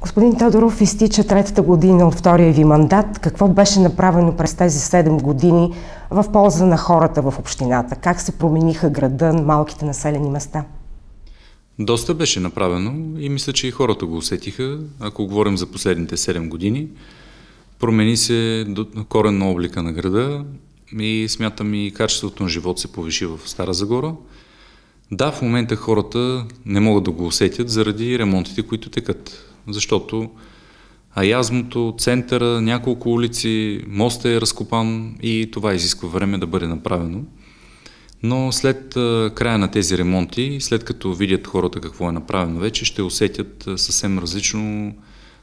Господин Тодоров, изтича третата година от втория ви мандат. Какво беше направено през тези 7 години в полза на хората в общината? Как се промениха града, малките населени места? Доста беше направено и мисля, че и хората го усетиха. Ако говорим за последните 7 години, промени се коренно облика на града и смятам и качеството на живот се повиши в Стара Загора. Да, в момента хората не могат да го усетят заради ремонтите, които текат защото аязмото, центъра, няколко улици, моста е разкопан и това изисква време да бъде направено. Но след края на тези ремонти, след като видят хората какво е направено вече, ще усетят съвсем различно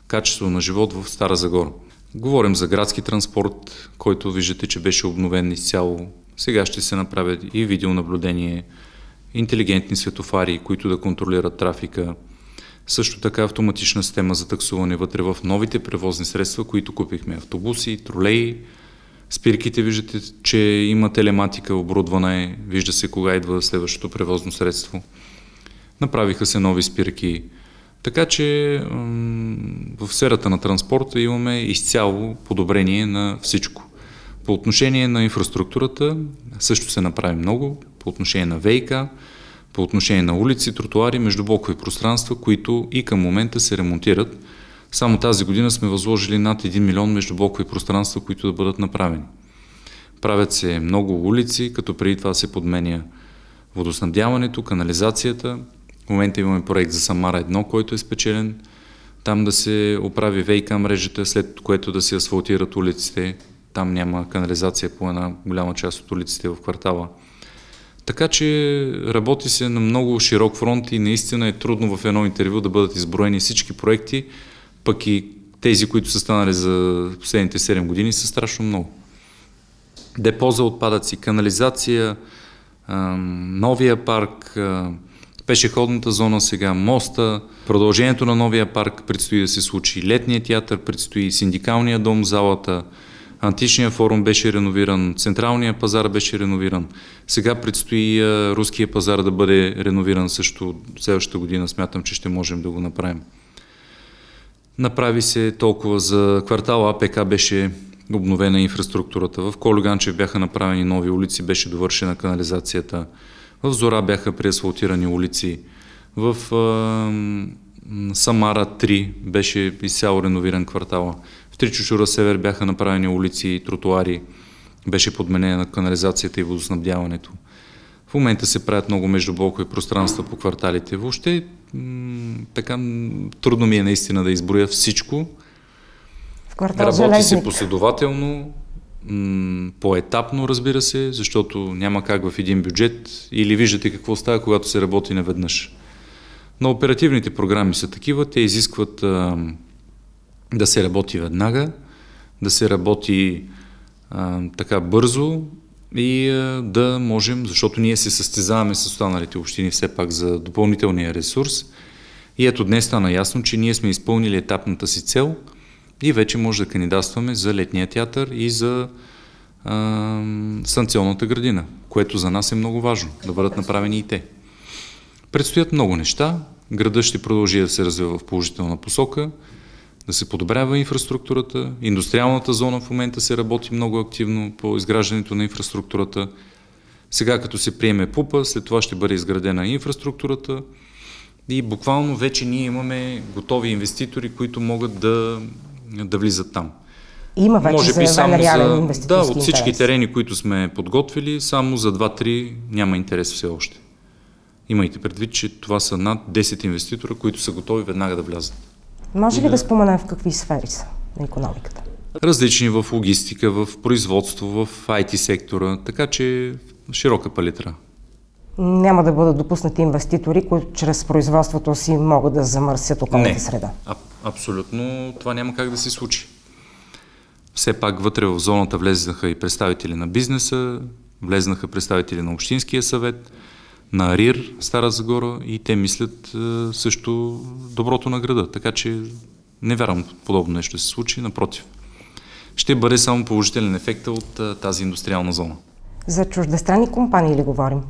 качество на живот в Стара Загора. Говорим за градски транспорт, който виждате, че беше обновен изцяло. Сега ще се направят и видеонаблюдение, интелигентни светофари, които да контролират трафика, също така автоматична система за таксуване вътре в новите превозни средства, които купихме. Автобуси, тролеи, спирките виждате, че има телематика, оборудвана е, вижда се кога идва следващото превозно средство. Направиха се нови спирки. Така че в сферата на транспорта имаме изцяло подобрение на всичко. По отношение на инфраструктурата също се направи много, по отношение на вейка по отношение на улици, тротуари, междублокови пространства, които и към момента се ремонтират. Само тази година сме възложили над 1 милион междублокови пространства, които да бъдат направени. Правят се много улици, като преди това се подменя водоснабдяването, канализацията. В момента имаме проект за Самара 1, който е спечелен. Там да се оправи ВИК мрежата, след което да се асфалтират улиците. Там няма канализация по една голяма част от улиците в квартала. Така че работи се на много широк фронт и наистина е трудно в едно интервю да бъдат изброени всички проекти, пък и тези, които са станали за последните 7 години, са страшно много. Депо за отпадъци, канализация, новия парк, пешеходната зона сега, моста, продължението на новия парк предстои да се случи, летния театър предстои, синдикалния дом, залата, Античният форум беше реновиран, Централният пазар беше реновиран. Сега предстои е, руския пазар да бъде реновиран също следващата година. Смятам, че ще можем да го направим. Направи се толкова за квартал АПК беше обновена инфраструктурата. В Колюганчев бяха направени нови улици, беше довършена канализацията. В Зора бяха преасфалтирани улици. В Самара 3 беше изцяло реновиран квартала. В Три Тричушура север бяха направени улици и тротуари, беше подменена канализацията и водоснабдяването. В момента се правят много междублокови пространства по кварталите. Въобще, така, трудно ми е наистина да изброя всичко. В квартал Работи Железник. се последователно, поетапно, разбира се, защото няма как в един бюджет или виждате какво става, когато се работи наведнъж. Но оперативните програми са такива, те изискват а, да се работи веднага, да се работи а, така бързо и а, да можем, защото ние се състезаваме с останалите общини все пак за допълнителния ресурс. И ето днес стана ясно, че ние сме изпълнили етапната си цел и вече може да кандидатстваме за летния театър и за а, станционната градина, което за нас е много важно, да бъдат направени и те. Предстоят много неща. градът ще продължи да се развива в положителна посока да се подобрява инфраструктурата. Индустриалната зона в момента се работи много активно по изграждането на инфраструктурата. Сега като се приеме пупа, след това ще бъде изградена инфраструктурата и буквално вече ние имаме готови инвеститори, които могат да, да влизат там. Има вече Може би само реален за, Да, от всички интерес. терени, които сме подготвили, само за 2-3 няма интерес все още. Имайте предвид, че това са над 10 инвеститора, които са готови веднага да влязат. Може ли да споменем в какви сфери са на економиката? Различни в логистика, в производство, в IT сектора, така че широка палитра. Няма да бъдат допуснати инвеститори, които чрез производството си могат да замърсят околната среда. А, абсолютно това няма как да се случи. Все пак вътре в зоната влезнаха и представители на бизнеса, влезнаха представители на Общинския съвет, на РИР, Стара Загора и те мислят е, също доброто на града. Така че не вярвам подобно нещо да се случи, напротив. Ще бъде само положителен ефект от е, тази индустриална зона. За чуждестранни компании ли говорим?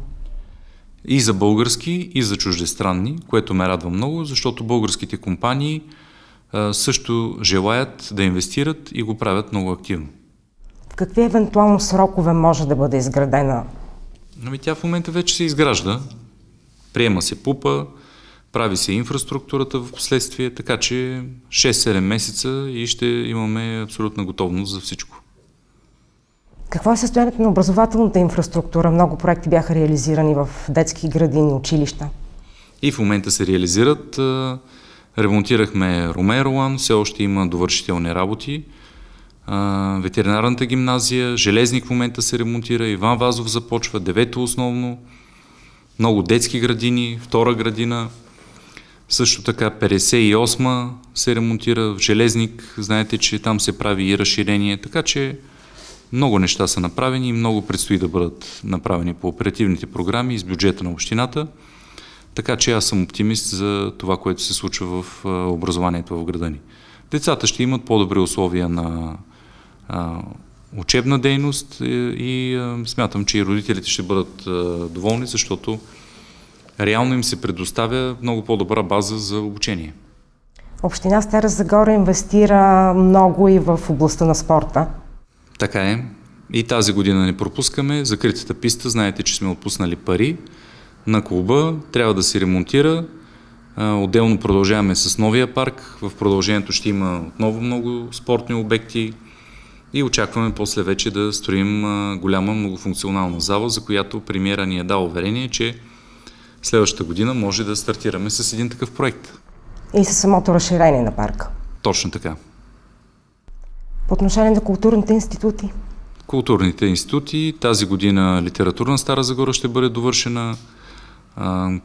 И за български, и за чуждестранни, което ме радва много, защото българските компании е, също желаят да инвестират и го правят много активно. В какви евентуално срокове може да бъде изградена Ами тя в момента вече се изгражда, приема се пупа, прави се инфраструктурата в последствие, така че 6-7 месеца и ще имаме абсолютна готовност за всичко. Какво е състоянието на образователната инфраструктура? Много проекти бяха реализирани в детски градини, училища. И в момента се реализират. Ремонтирахме Ромеро Ролан, все още има довършителни работи ветеринарната гимназия, Железник в момента се ремонтира, Иван Вазов започва, девето основно, много детски градини, втора градина, също така 58-ма се ремонтира в Железник, знаете, че там се прави и разширение, така че много неща са направени и много предстои да бъдат направени по оперативните програми и с бюджета на общината. Така че аз съм оптимист за това, което се случва в образованието в града ни. Децата ще имат по-добри условия на учебна дейност и, смятам, че и родителите ще бъдат доволни, защото реално им се предоставя много по-добра база за обучение. Община Стара Загора инвестира много и в областта на спорта. Така е. И тази година не пропускаме. Закритата писта, знаете, че сме отпуснали пари на клуба, трябва да се ремонтира. Отделно продължаваме с новия парк. В продължението ще има отново много спортни обекти, и очакваме после вече да строим голяма многофункционална зала, за която премиера ни е дал уверение, че следващата година може да стартираме с един такъв проект. И със самото разширение на парка. Точно така. По отношение на културните институти? Културните институти. Тази година литературна Стара Загора ще бъде довършена.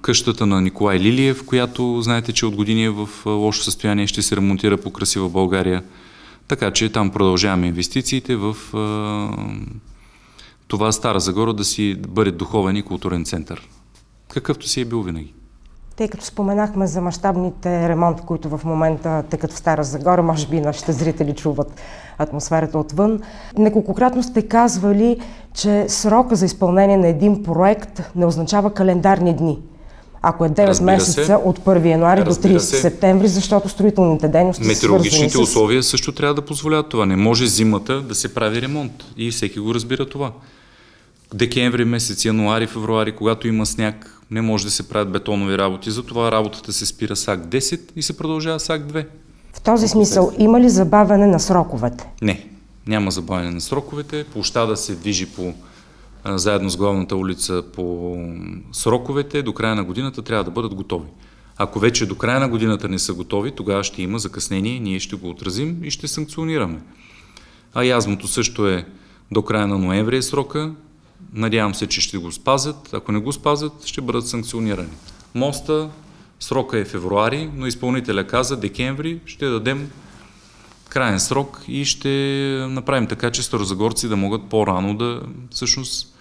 Къщата на Николай Лилиев, която знаете, че от години е в лошо състояние, ще се ремонтира по красива България. Така че там продължаваме инвестициите в това Стара Загора да си бъде духовен и културен център, какъвто си е бил винаги. Тъй като споменахме за мащабните ремонти, които в момента тъкат в Стара Загора, може би нашите зрители чуват атмосферата отвън. Неколкократно сте казвали, че срока за изпълнение на един проект не означава календарни дни. Ако е 9 Разбира месеца се. от 1 януари Разбира до 30 се. септември, защото строителните дейности Метеорологичните са с... условия също трябва да позволят това. Не може зимата да се прави ремонт и всеки го разбира това. Декември месец, януари, февруари, когато има сняг, не може да се правят бетонови работи. Затова работата се спира с АК 10 и се продължава с АК 2. В този смисъл, има ли забавяне на сроковете? Не, няма забавяне на сроковете. Площада се движи по заедно с главната улица по сроковете, до края на годината трябва да бъдат готови. Ако вече до края на годината не са готови, тогава ще има закъснение, ние ще го отразим и ще санкционираме. А язмото също е до края на ноември е срока. Надявам се, че ще го спазят. Ако не го спазят, ще бъдат санкционирани. Моста срока е февруари, но изпълнителя каза декември ще дадем крайен срок и ще направим така, че старозагорци да могат по-рано да, всъщност,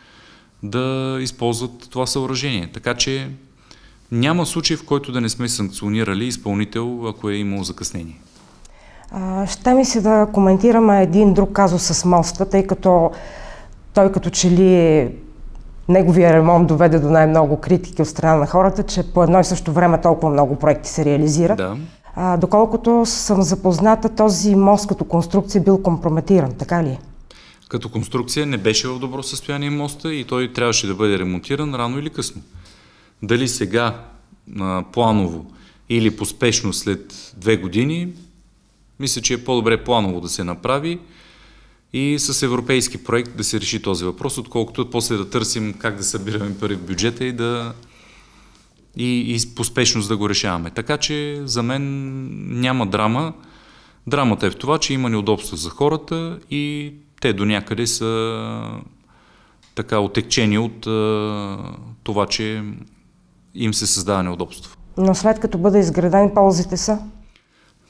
да използват това съоръжение. Така че няма случай, в който да не сме санкционирали изпълнител, ако е имало закъснение. Ще ми се да коментираме един друг казус с моста, тъй като той като че ли неговия ремонт доведе до най-много критики от страна на хората, че по едно и също време толкова много проекти се реализират. Да. А, доколкото съм запозната, този мост като конструкция е бил компрометиран, така ли е? Като конструкция не беше в добро състояние моста и той трябваше да бъде ремонтиран рано или късно. Дали сега а, планово или поспешно след две години, мисля, че е по-добре планово да се направи и с европейски проект да се реши този въпрос, отколкото после да търсим как да събираме пари в бюджета и да и, и спешност да го решаваме. Така че за мен няма драма. Драмата е в това, че има неудобства за хората и те до някъде са така отекчени от а, това, че им се създава неудобство. Но след като бъде изграден, ползите са?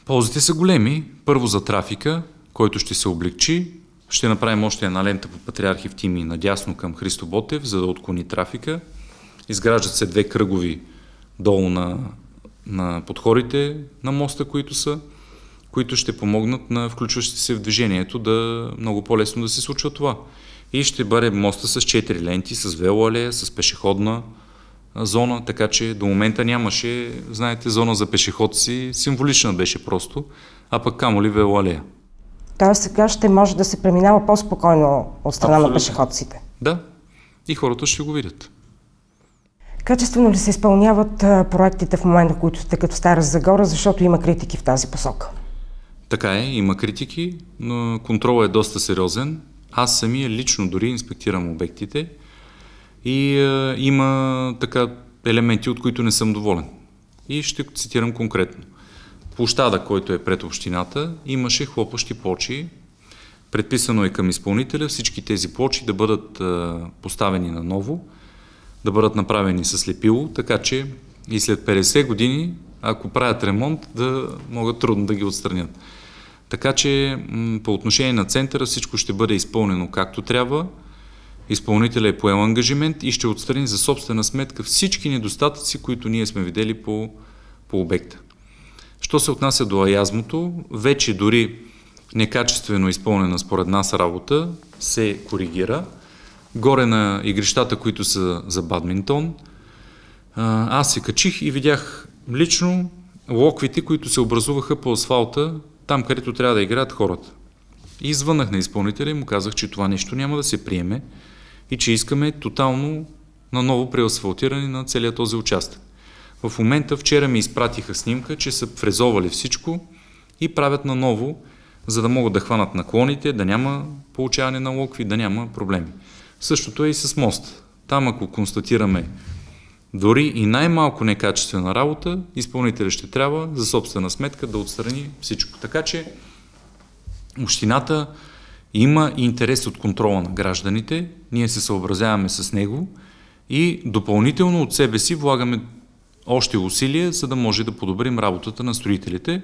Ползите са големи. Първо за трафика, който ще се облегчи. Ще направим още една лента по в Тими надясно към Христо Ботев, за да отклони трафика. Изграждат се две кръгови долу на, на подходите на моста, които са, които ще помогнат на включващите се в движението да много по-лесно да се случва това. И ще бъде моста с 4 ленти, с велоалея, с пешеходна зона, така че до момента нямаше, знаете, зона за пешеходци, символична беше просто, а пък камо ли велоалея. Тоест сега ще може да се преминава по-спокойно от страна Абсолютно. на пешеходците. Да, и хората ще го видят. Качествено ли се изпълняват проектите в момента, които сте като Стара Загора, защото има критики в тази посока? Така е, има критики, но контролът е доста сериозен. Аз самия лично дори инспектирам обектите и е, има така елементи, от които не съм доволен. И ще цитирам конкретно. Площада, който е пред общината, имаше хлопащи плочи. Предписано е към изпълнителя всички тези плочи да бъдат е, поставени наново. ново да бъдат направени с лепило, така че и след 50 години, ако правят ремонт, да могат трудно да ги отстранят. Така че по отношение на центъра всичко ще бъде изпълнено както трябва. Изпълнителя е поел ангажимент и ще отстрани за собствена сметка всички недостатъци, които ние сме видели по, по обекта. Що се отнася до аязмото, вече дори некачествено изпълнена според нас работа се коригира – горе на игрищата, които са за бадминтон. Аз се качих и видях лично локвите, които се образуваха по асфалта, там където трябва да играят хората. И звъннах на изпълнителя и му казах, че това нещо няма да се приеме и че искаме тотално наново преасфалтиране на целият този участък. В момента вчера ми изпратиха снимка, че са фрезовали всичко и правят наново, за да могат да хванат наклоните, да няма получаване на локви, да няма проблеми. Същото е и с мост. Там ако констатираме дори и най-малко некачествена работа, изпълнителят ще трябва за собствена сметка да отстрани всичко. Така че общината има интерес от контрола на гражданите, ние се съобразяваме с него и допълнително от себе си влагаме още усилия, за да може да подобрим работата на строителите.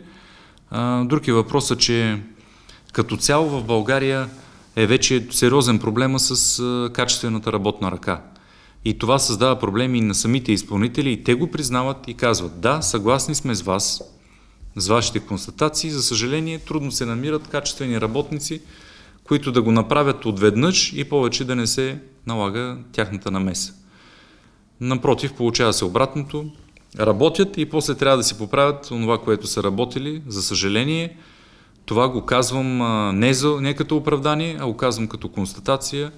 Други е че като цяло в България е вече сериозен проблема с качествената работна ръка. И това създава проблеми и на самите изпълнители и те го признават и казват, да, съгласни сме с вас, с вашите констатации. За съжаление, трудно се намират качествени работници, които да го направят отведнъж и повече да не се налага тяхната намеса. Напротив, получава се обратното. Работят и после трябва да си поправят това, което са работили. За съжаление, това го казвам не, за, не като оправдание, а го казвам като констатация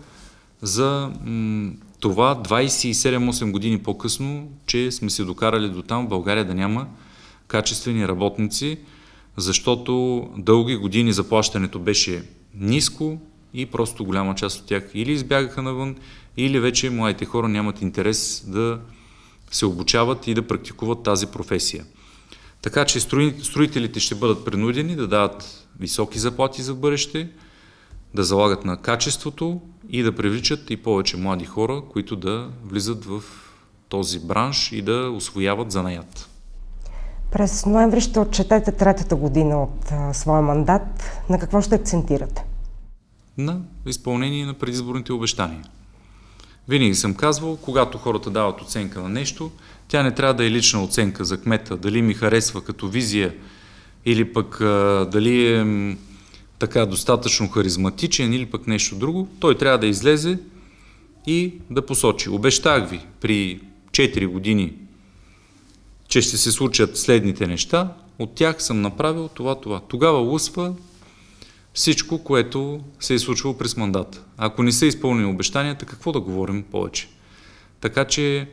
за м, това 27-8 години по-късно, че сме се докарали до там в България да няма качествени работници, защото дълги години заплащането беше ниско и просто голяма част от тях или избягаха навън, или вече младите хора нямат интерес да се обучават и да практикуват тази професия. Така че строителите ще бъдат принудени да дават високи заплати за бъдеще, да залагат на качеството и да привличат и повече млади хора, които да влизат в този бранш и да освояват занаят. През ноември ще отчетете третата година от своя мандат. На какво ще акцентирате? На изпълнение на предизборните обещания. Винаги съм казвал, когато хората дават оценка на нещо, тя не трябва да е лична оценка за кмета, дали ми харесва като визия или пък дали е така достатъчно харизматичен или пък нещо друго. Той трябва да излезе и да посочи. Обещах ви при 4 години, че ще се случат следните неща. От тях съм направил това, това. Тогава лъсва всичко, което се е случило през мандата. Ако не са изпълнени обещанията, какво да говорим повече? Така че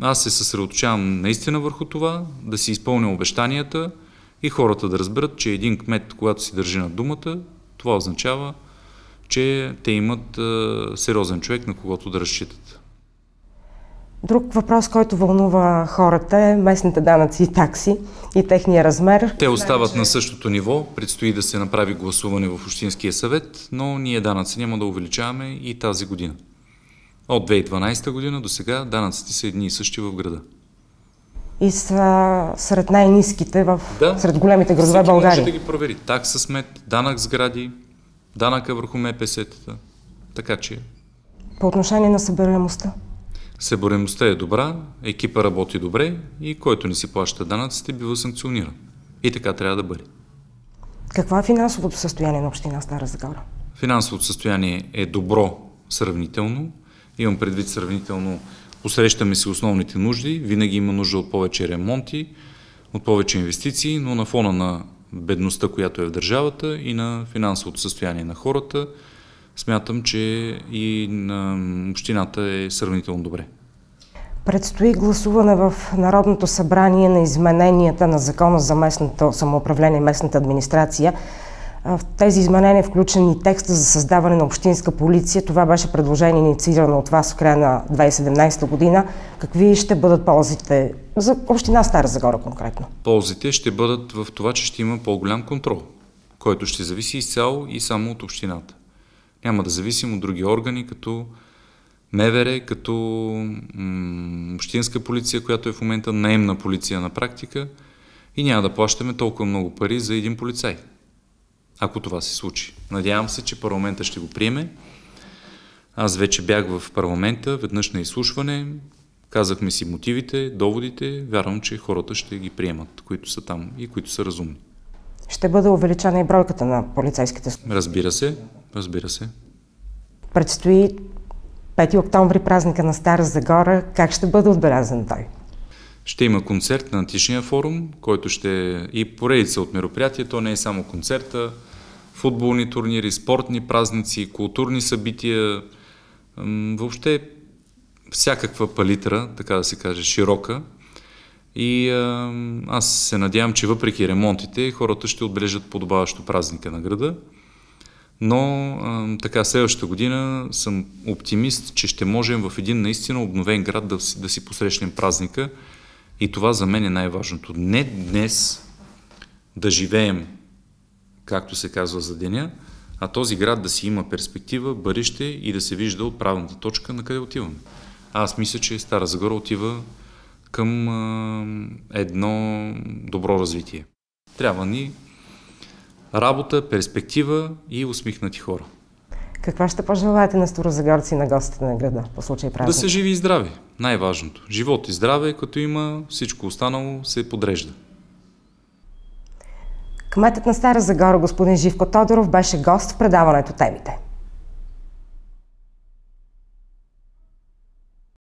аз се съсредоточавам наистина върху това, да си изпълня обещанията и хората да разберат, че един кмет, когато си държи на думата, това означава, че те имат сериозен човек, на когото да разчитат. Друг въпрос, който вълнува хората е местните данъци и такси и техния размер. Те остават на същото ниво, предстои да се направи гласуване в Общинския съвет, но ние данъци няма да увеличаваме и тази година. От 2012 година до сега данъците са едни и същи в града. И са сред най-низките в... да. сред големите градове Всеки България. може да ги провери. Такса смет, данък сгради, данъка върху МПС-тата. Така че... По отношение на събираемостта? Събираемостта е добра, екипа работи добре и който не си плаща данъците бива санкциониран. И така трябва да бъде. Какво е финансовото състояние на община Стара Загора? Финансовото състояние е добро сравнително. Имам предвид сравнително, посрещаме си основните нужди, винаги има нужда от повече ремонти, от повече инвестиции, но на фона на бедността, която е в държавата и на финансовото състояние на хората, смятам, че и на общината е сравнително добре. Предстои гласуване в Народното събрание на измененията на Закона за местното самоуправление и местната администрация. В тези изменения е включен и текста за създаване на общинска полиция. Това беше предложение инициирано от вас в края на 2017 година. Какви ще бъдат ползите за община Стара Загора конкретно? Ползите ще бъдат в това, че ще има по-голям контрол, който ще зависи изцяло и само от общината. Няма да зависим от други органи, като МВР, като м- общинска полиция, която е в момента наемна полиция на практика и няма да плащаме толкова много пари за един полицай ако това се случи. Надявам се, че парламента ще го приеме. Аз вече бях в парламента, веднъж на изслушване, казахме си мотивите, доводите, вярвам, че хората ще ги приемат, които са там и които са разумни. Ще бъде увеличена и бройката на полицейските служби. Разбира се, разбира се. Предстои 5 октомври празника на Стара Загора. Как ще бъде отбелязан той? Ще има концерт на античния форум, който ще е и поредица от мероприятия. То не е само концерта, футболни турнири, спортни празници, културни събития, въобще всякаква палитра, така да се каже, широка. И аз се надявам, че въпреки ремонтите, хората ще отбележат подобаващо празника на града. Но така, следващата година съм оптимист, че ще можем в един наистина обновен град да, да си посрещнем празника. И това за мен е най-важното. Не днес да живеем, както се казва за деня, а този град да си има перспектива, бъдеще и да се вижда от правилната точка на къде отиваме. Аз мисля, че Стара Загора отива към едно добро развитие. Трябва ни работа, перспектива и усмихнати хора. Каква ще пожелаете на старозагорци и на гостите на града по случай празник? Да се живи и здрави. Най-важното. Живот и здраве, като има всичко останало, се подрежда. Кметът на Стара Загора, господин Живко Тодоров, беше гост в предаването Темите.